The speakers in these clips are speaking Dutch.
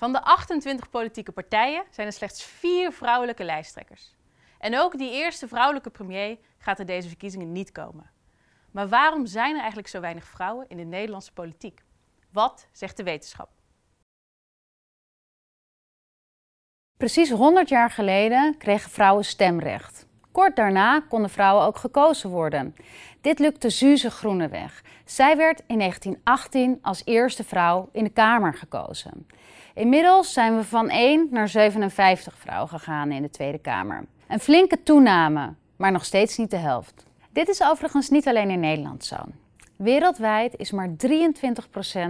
Van de 28 politieke partijen zijn er slechts vier vrouwelijke lijsttrekkers. En ook die eerste vrouwelijke premier gaat er deze verkiezingen niet komen. Maar waarom zijn er eigenlijk zo weinig vrouwen in de Nederlandse politiek? Wat zegt de wetenschap? Precies 100 jaar geleden kregen vrouwen stemrecht. Kort daarna konden vrouwen ook gekozen worden. Dit lukte Suze Groeneweg. Zij werd in 1918 als eerste vrouw in de Kamer gekozen. Inmiddels zijn we van 1 naar 57 vrouwen gegaan in de Tweede Kamer. Een flinke toename, maar nog steeds niet de helft. Dit is overigens niet alleen in Nederland zo. Wereldwijd is maar 23%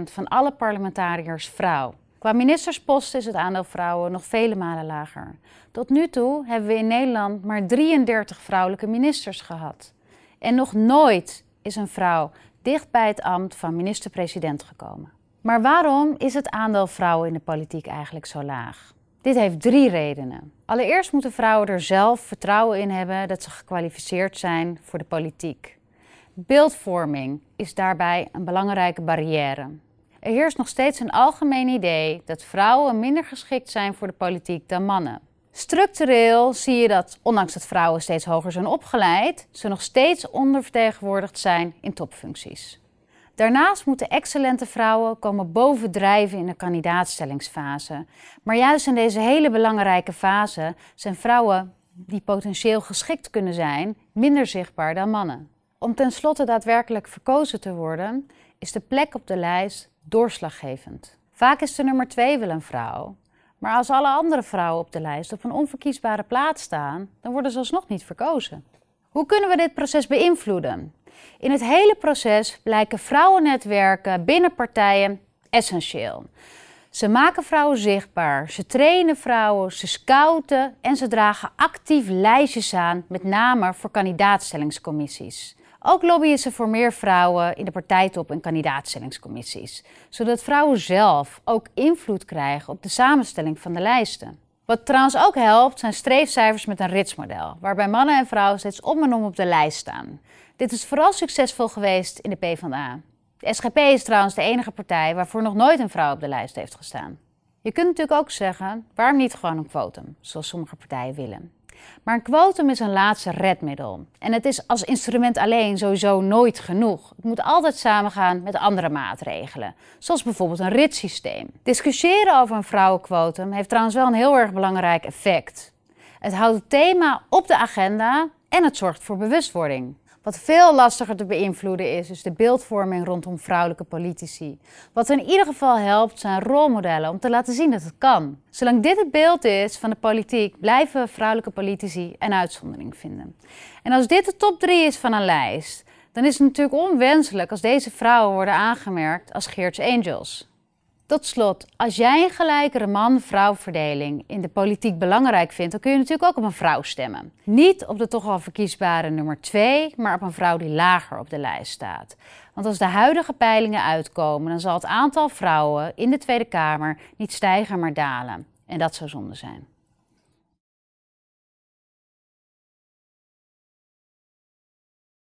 van alle parlementariërs vrouw. Qua ministersposten is het aandeel vrouwen nog vele malen lager. Tot nu toe hebben we in Nederland maar 33 vrouwelijke ministers gehad. En nog nooit is een vrouw dicht bij het ambt van minister-president gekomen. Maar waarom is het aandeel vrouwen in de politiek eigenlijk zo laag? Dit heeft drie redenen. Allereerst moeten vrouwen er zelf vertrouwen in hebben dat ze gekwalificeerd zijn voor de politiek. Beeldvorming is daarbij een belangrijke barrière. Er heerst nog steeds een algemeen idee dat vrouwen minder geschikt zijn voor de politiek dan mannen. Structureel zie je dat, ondanks dat vrouwen steeds hoger zijn opgeleid, ze nog steeds ondervertegenwoordigd zijn in topfuncties. Daarnaast moeten excellente vrouwen komen bovendrijven in de kandidaatstellingsfase. Maar juist in deze hele belangrijke fase zijn vrouwen die potentieel geschikt kunnen zijn minder zichtbaar dan mannen. Om tenslotte daadwerkelijk verkozen te worden, is de plek op de lijst doorslaggevend. Vaak is de nummer 2 wel een vrouw, maar als alle andere vrouwen op de lijst op een onverkiesbare plaats staan, dan worden ze alsnog niet verkozen. Hoe kunnen we dit proces beïnvloeden? In het hele proces blijken vrouwennetwerken binnen partijen essentieel. Ze maken vrouwen zichtbaar, ze trainen vrouwen, ze scouten en ze dragen actief lijstjes aan, met name voor kandidaatstellingscommissies. Ook lobbyen ze voor meer vrouwen in de partijtop en kandidaatstellingscommissies, zodat vrouwen zelf ook invloed krijgen op de samenstelling van de lijsten. Wat trouwens ook helpt zijn streefcijfers met een ritsmodel, waarbij mannen en vrouwen steeds om en om op de lijst staan. Dit is vooral succesvol geweest in de PvdA. De SGP is trouwens de enige partij waarvoor nog nooit een vrouw op de lijst heeft gestaan. Je kunt natuurlijk ook zeggen, waarom niet gewoon een kwotum, zoals sommige partijen willen. Maar een kwotum is een laatste redmiddel. En het is als instrument alleen sowieso nooit genoeg. Het moet altijd samengaan met andere maatregelen, zoals bijvoorbeeld een ritsysteem. Discussiëren over een vrouwenquotum heeft trouwens wel een heel erg belangrijk effect. Het houdt het thema op de agenda en het zorgt voor bewustwording. Wat veel lastiger te beïnvloeden is, is de beeldvorming rondom vrouwelijke politici. Wat in ieder geval helpt, zijn rolmodellen om te laten zien dat het kan. Zolang dit het beeld is van de politiek, blijven vrouwelijke politici een uitzondering vinden. En als dit de top 3 is van een lijst, dan is het natuurlijk onwenselijk als deze vrouwen worden aangemerkt als Geerts Angels. Tot slot, als jij een gelijkere man-vrouw verdeling in de politiek belangrijk vindt, dan kun je natuurlijk ook op een vrouw stemmen. Niet op de toch al verkiesbare nummer 2, maar op een vrouw die lager op de lijst staat. Want als de huidige peilingen uitkomen, dan zal het aantal vrouwen in de Tweede Kamer niet stijgen, maar dalen. En dat zou zonde zijn.